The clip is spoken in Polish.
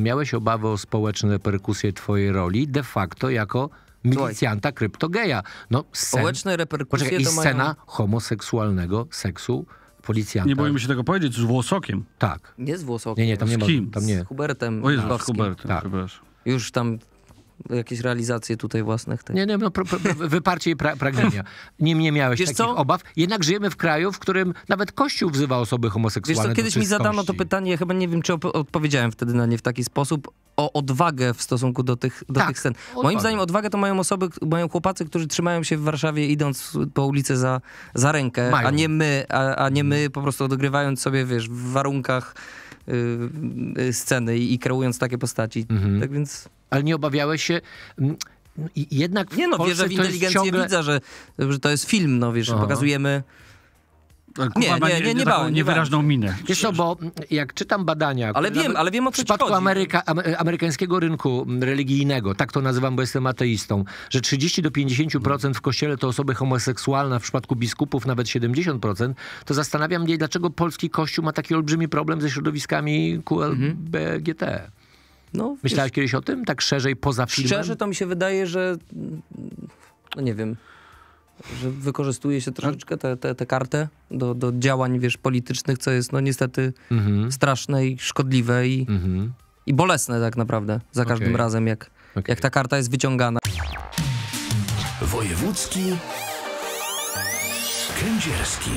miałeś obawy o społeczne reperkusje twojej roli de facto jako milicjanta kryptogeja. No, Społeczne reperkusje Poczekaj, to I scena mają... homoseksualnego seksu policjanta. Nie boimy się tego powiedzieć, z Włosokiem. Tak. Nie z Włosokiem. Nie, nie, tam nie z kim? ma. Tam nie. Z Hubertem. O Jezu, z Hubertem, tak. Już tam jakieś realizacje tutaj własnych. Tak? Nie, nie, no, wyparcie i pra pragnienia. Nie, nie miałeś Wiesz takich co? obaw. Jednak żyjemy w kraju, w którym nawet Kościół wzywa osoby homoseksualne Wiesz co, kiedyś mi zadano to pytanie, chyba nie wiem, czy odpowiedziałem wtedy na nie w taki sposób, o odwagę w stosunku do tych, do tak, tych scen. Moim zdaniem odwagę to mają osoby, mają chłopacy, którzy trzymają się w Warszawie idąc po ulicy za, za rękę, mają. a nie my, a, a nie my po prostu odgrywając sobie, wiesz, w warunkach y, y, sceny i, i kreując takie postaci. Mhm. Tak więc ale nie obawiałeś się mm, jednak Nie no, wierzę w inteligencję ciągle... widza, że, że to jest film, no wiesz, Aha. pokazujemy... Kuba nie, ma nie, nie, nie, nie bałem, niewyraźną minę. Wiesz co, bo jak czytam badania... Ale wiem, ale wiem o co W przypadku Ameryka, amerykańskiego rynku religijnego, tak to nazywam, bo jestem ateistą, że 30 do 50% w kościele to osoby homoseksualne, w przypadku biskupów nawet 70%, to zastanawiam się dlaczego polski kościół ma taki olbrzymi problem ze środowiskami QLBGT. Mhm. No, Myślałeś wiesz, kiedyś o tym? Tak szerzej, poza filmem? Szczerze to mi się wydaje, że... No nie wiem że wykorzystuje się troszeczkę tę te, te, te kartę do, do działań, wiesz, politycznych, co jest no niestety mhm. straszne i szkodliwe i, mhm. i bolesne tak naprawdę za każdym okay. razem, jak, okay. jak ta karta jest wyciągana. Wojewódzki Kędzierski